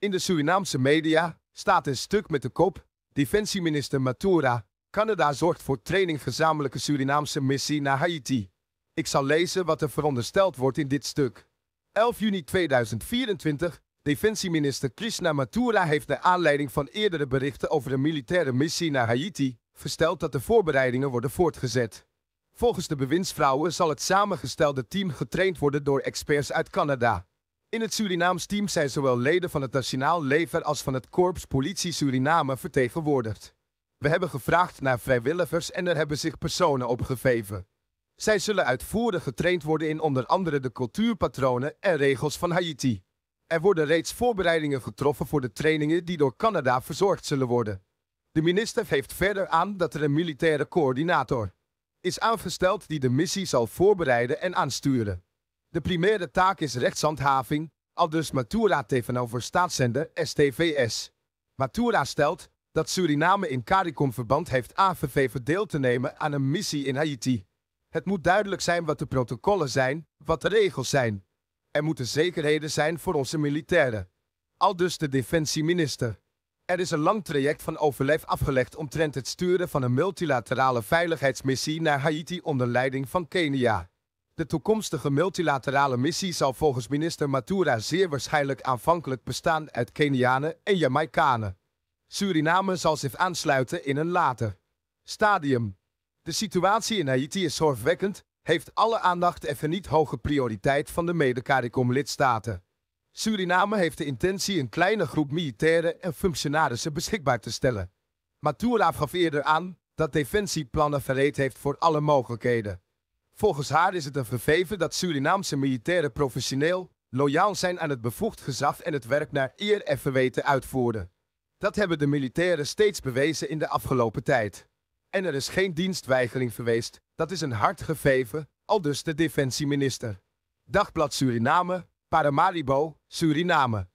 In de Surinaamse media staat een stuk met de kop: Defensieminister Matura, Canada zorgt voor training gezamenlijke Surinaamse missie naar Haiti. Ik zal lezen wat er verondersteld wordt in dit stuk. 11 juni 2024 Defensieminister Krishna Mathura heeft naar aanleiding van eerdere berichten over een militaire missie naar Haiti versteld dat de voorbereidingen worden voortgezet. Volgens de bewindsvrouwen zal het samengestelde team getraind worden door experts uit Canada. In het Surinaams team zijn zowel leden van het Nationaal Leger als van het Korps Politie Suriname vertegenwoordigd. We hebben gevraagd naar vrijwilligers en er hebben zich personen opgegeven. Zij zullen uitvoerig getraind worden in onder andere de cultuurpatronen en regels van Haiti. Er worden reeds voorbereidingen getroffen voor de trainingen die door Canada verzorgd zullen worden. De minister heeft verder aan dat er een militaire coördinator is aangesteld die de missie zal voorbereiden en aansturen. De primaire taak is rechtshandhaving, aldus Matura tegenover staatszender STVS. Matura stelt dat Suriname in CARICOM-verband heeft aangegeven deel te nemen aan een missie in Haiti. Het moet duidelijk zijn wat de protocollen zijn, wat de regels zijn. Er moeten zekerheden zijn voor onze militairen. Aldus de defensieminister. Er is een lang traject van overlijf afgelegd omtrent het sturen van een multilaterale veiligheidsmissie naar Haiti onder leiding van Kenia. De toekomstige multilaterale missie zal volgens minister Matura zeer waarschijnlijk aanvankelijk bestaan uit Kenianen en Jamaikanen. Suriname zal zich aansluiten in een later stadium. De situatie in Haiti is zorgwekkend, heeft alle aandacht en verniet hoge prioriteit van de mede-CARICOM-lidstaten. Suriname heeft de intentie een kleine groep militairen en functionarissen beschikbaar te stellen. Matura gaf eerder aan dat defensieplannen verleed heeft voor alle mogelijkheden. Volgens haar is het een verveven dat Surinaamse militairen professioneel, loyaal zijn aan het bevoegd gezag en het werk naar eer en verweten uitvoeren. Dat hebben de militairen steeds bewezen in de afgelopen tijd. En er is geen dienstweigering geweest, dat is een hard geveven, aldus de defensieminister. Dagblad Suriname, Paramaribo, Suriname.